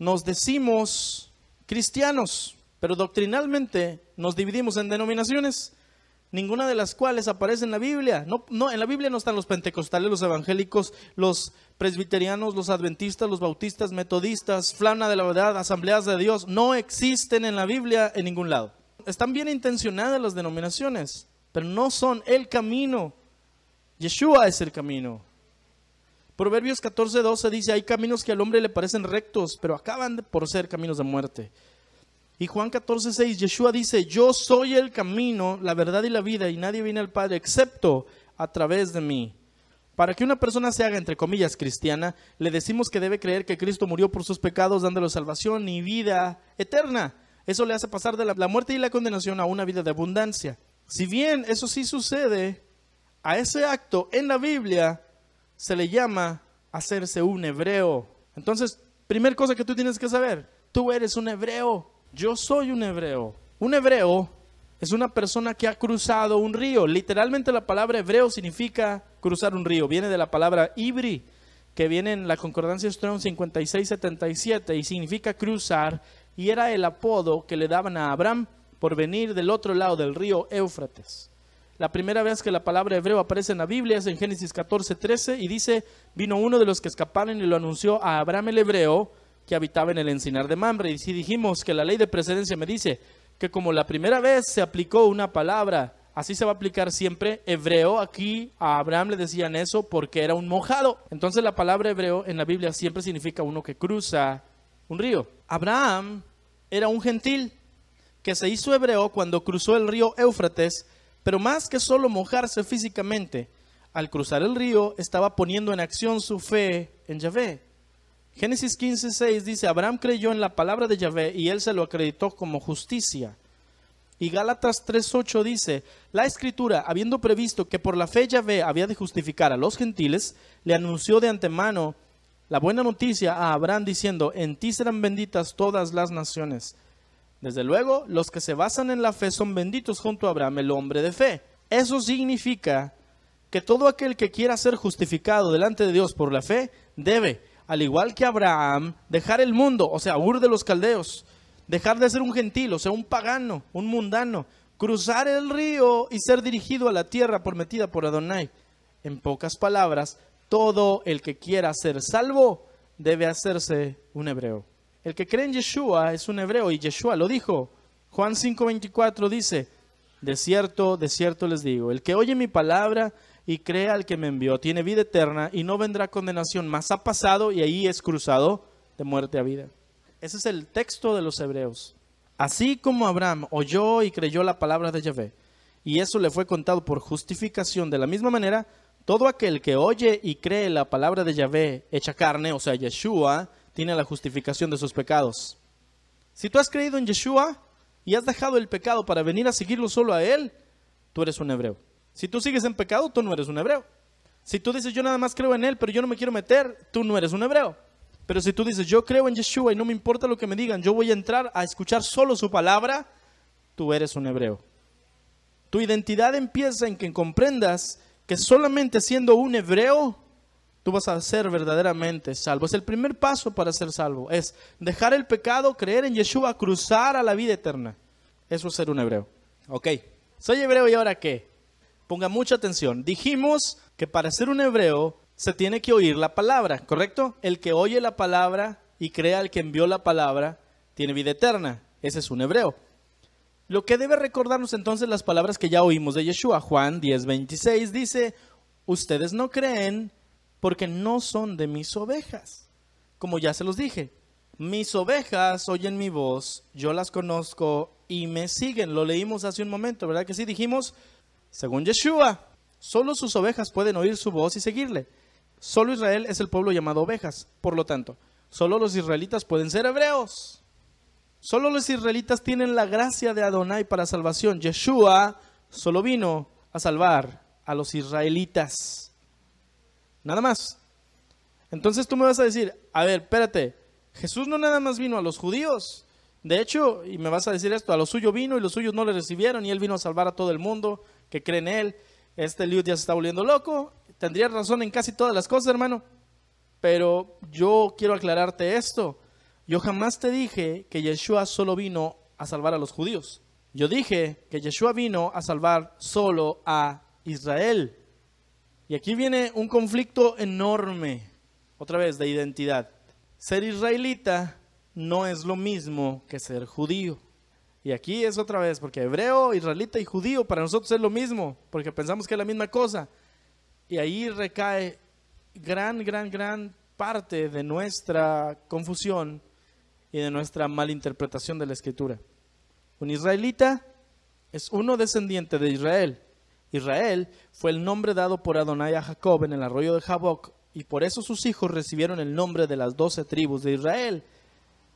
nos decimos cristianos, pero doctrinalmente nos dividimos en denominaciones, ninguna de las cuales aparece en la Biblia. No, en la Biblia no están los pentecostales, los evangélicos, los presbiterianos, los adventistas, los bautistas, metodistas, flana de la verdad, asambleas de Dios. No existen en la Biblia en ningún lado. Están bien intencionadas las denominaciones, pero no son el camino. Yeshua es el camino. Proverbios 14:12 dice, hay caminos que al hombre le parecen rectos, pero acaban por ser caminos de muerte. Y Juan 14:6, Yeshua dice, yo soy el camino, la verdad y la vida, y nadie viene al Padre excepto a través de mí. Para que una persona se haga, entre comillas, cristiana, le decimos que debe creer que Cristo murió por sus pecados, dándole salvación y vida eterna. Eso le hace pasar de la muerte y la condenación a una vida de abundancia. Si bien eso sí sucede, a ese acto en la Biblia se le llama hacerse un hebreo. Entonces, primera cosa que tú tienes que saber, tú eres un hebreo, yo soy un hebreo. Un hebreo es una persona que ha cruzado un río. Literalmente la palabra hebreo significa cruzar un río. Viene de la palabra ibri, que viene en la concordancia Strong 56-77 y significa cruzar y era el apodo que le daban a Abraham por venir del otro lado del río Éufrates. La primera vez que la palabra hebreo aparece en la Biblia es en Génesis 14, 13 y dice, vino uno de los que escaparon y lo anunció a Abraham el hebreo que habitaba en el encinar de Mamre. Y si dijimos que la ley de precedencia me dice que como la primera vez se aplicó una palabra, así se va a aplicar siempre hebreo. Aquí a Abraham le decían eso porque era un mojado. Entonces la palabra hebreo en la Biblia siempre significa uno que cruza un río. Abraham era un gentil que se hizo hebreo cuando cruzó el río Éufrates pero más que solo mojarse físicamente, al cruzar el río estaba poniendo en acción su fe en Yahvé. Génesis 15:6 dice, Abraham creyó en la palabra de Yahvé y él se lo acreditó como justicia. Y Gálatas 3:8 dice, la escritura, habiendo previsto que por la fe Yahvé había de justificar a los gentiles, le anunció de antemano la buena noticia a Abraham diciendo, en ti serán benditas todas las naciones. Desde luego, los que se basan en la fe son benditos junto a Abraham, el hombre de fe. Eso significa que todo aquel que quiera ser justificado delante de Dios por la fe debe, al igual que Abraham, dejar el mundo, o sea, Ur de los caldeos, dejar de ser un gentil, o sea, un pagano, un mundano, cruzar el río y ser dirigido a la tierra prometida por Adonai. En pocas palabras, todo el que quiera ser salvo debe hacerse un hebreo. El que cree en Yeshua es un hebreo y Yeshua lo dijo. Juan 5:24 dice, de cierto, de cierto les digo, el que oye mi palabra y cree al que me envió tiene vida eterna y no vendrá condenación, mas ha pasado y ahí es cruzado de muerte a vida. Ese es el texto de los hebreos. Así como Abraham oyó y creyó la palabra de Yahvé, y eso le fue contado por justificación, de la misma manera, todo aquel que oye y cree la palabra de Yahvé hecha carne, o sea, Yeshua, tiene la justificación de sus pecados. Si tú has creído en Yeshua y has dejado el pecado para venir a seguirlo solo a Él, tú eres un hebreo. Si tú sigues en pecado, tú no eres un hebreo. Si tú dices, yo nada más creo en Él, pero yo no me quiero meter, tú no eres un hebreo. Pero si tú dices, yo creo en Yeshua y no me importa lo que me digan, yo voy a entrar a escuchar solo su palabra, tú eres un hebreo. Tu identidad empieza en que comprendas que solamente siendo un hebreo tú vas a ser verdaderamente salvo. Es el primer paso para ser salvo. Es dejar el pecado, creer en Yeshua, cruzar a la vida eterna. Eso es ser un hebreo. Ok. Soy hebreo y ahora qué? Ponga mucha atención. Dijimos que para ser un hebreo se tiene que oír la palabra, ¿correcto? El que oye la palabra y crea al que envió la palabra tiene vida eterna. Ese es un hebreo. Lo que debe recordarnos entonces las palabras que ya oímos de Yeshua. Juan 10:26 dice, ustedes no creen porque no son de mis ovejas. Como ya se los dije, mis ovejas oyen mi voz, yo las conozco y me siguen. Lo leímos hace un momento, ¿verdad que sí? Dijimos, según Yeshua, solo sus ovejas pueden oír su voz y seguirle. Solo Israel es el pueblo llamado ovejas, por lo tanto, solo los israelitas pueden ser hebreos. Solo los israelitas tienen la gracia de Adonai para salvación. Yeshua solo vino a salvar a los israelitas. Nada más. Entonces tú me vas a decir, a ver, espérate, Jesús no nada más vino a los judíos. De hecho, y me vas a decir esto, a los suyos vino y los suyos no le recibieron y él vino a salvar a todo el mundo que cree en él. Este Liud ya se está volviendo loco. Tendría razón en casi todas las cosas, hermano. Pero yo quiero aclararte esto. Yo jamás te dije que Yeshua solo vino a salvar a los judíos. Yo dije que Yeshua vino a salvar solo a Israel. Y aquí viene un conflicto enorme, otra vez, de identidad. Ser israelita no es lo mismo que ser judío. Y aquí es otra vez, porque hebreo, israelita y judío para nosotros es lo mismo, porque pensamos que es la misma cosa. Y ahí recae gran, gran, gran parte de nuestra confusión y de nuestra malinterpretación de la escritura. Un israelita es uno descendiente de Israel, Israel fue el nombre dado por Adonai a Jacob en el arroyo de Jaboc, y por eso sus hijos recibieron el nombre de las doce tribus de Israel.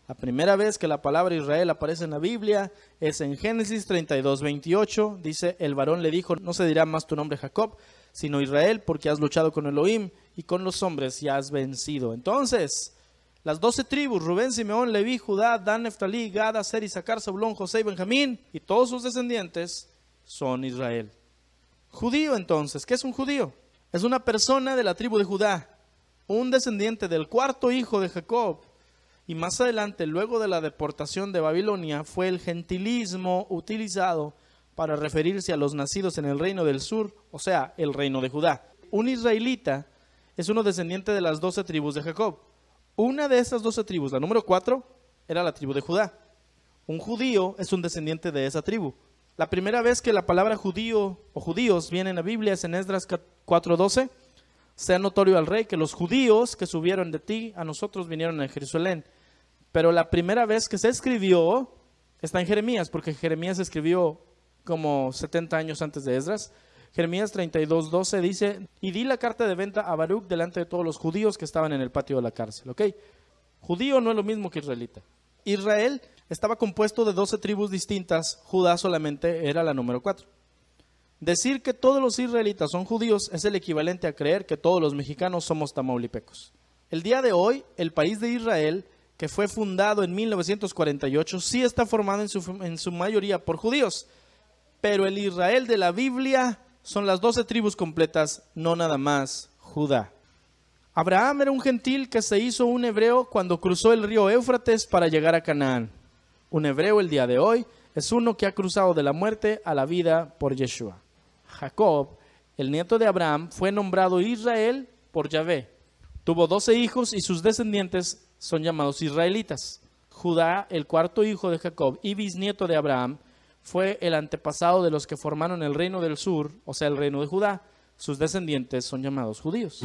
La primera vez que la palabra Israel aparece en la Biblia es en Génesis 32, 28. Dice, el varón le dijo, no se dirá más tu nombre Jacob, sino Israel, porque has luchado con Elohim y con los hombres y has vencido. Entonces, las doce tribus, Rubén, Simeón, Leví, Judá, Dan, Neftalí, Gad, Aser, Isaacar, Saulón, José y Benjamín, y todos sus descendientes son Israel. Judío entonces, ¿qué es un judío? Es una persona de la tribu de Judá, un descendiente del cuarto hijo de Jacob. Y más adelante, luego de la deportación de Babilonia, fue el gentilismo utilizado para referirse a los nacidos en el reino del sur, o sea, el reino de Judá. Un israelita es uno descendiente de las doce tribus de Jacob. Una de esas doce tribus, la número cuatro, era la tribu de Judá. Un judío es un descendiente de esa tribu. La primera vez que la palabra judío o judíos viene en la Biblia es en Esdras 4:12. Sea notorio al rey que los judíos que subieron de ti a nosotros vinieron a Jerusalén. Pero la primera vez que se escribió está en Jeremías, porque Jeremías escribió como 70 años antes de Esdras. Jeremías 32:12 dice, y di la carta de venta a Baruch delante de todos los judíos que estaban en el patio de la cárcel. ¿Ok? Judío no es lo mismo que israelita. Israel estaba compuesto de 12 tribus distintas, Judá solamente era la número 4. Decir que todos los israelitas son judíos es el equivalente a creer que todos los mexicanos somos tamaulipecos. El día de hoy, el país de Israel, que fue fundado en 1948, sí está formado en su, mayoría por judíos, pero el Israel de la Biblia son las 12 tribus completas, no nada más Judá. Abraham era un gentil que se hizo un hebreo cuando cruzó el río Éufrates para llegar a Canaán. Un hebreo el día de hoy es uno que ha cruzado de la muerte a la vida por Yeshua. Jacob, el nieto de Abraham, fue nombrado Israel por Yahvé. Tuvo doce hijos y sus descendientes son llamados israelitas. Judá, el cuarto hijo de Jacob y bisnieto de Abraham, fue el antepasado de los que formaron el reino del sur, o sea, el reino de Judá. Sus descendientes son llamados judíos.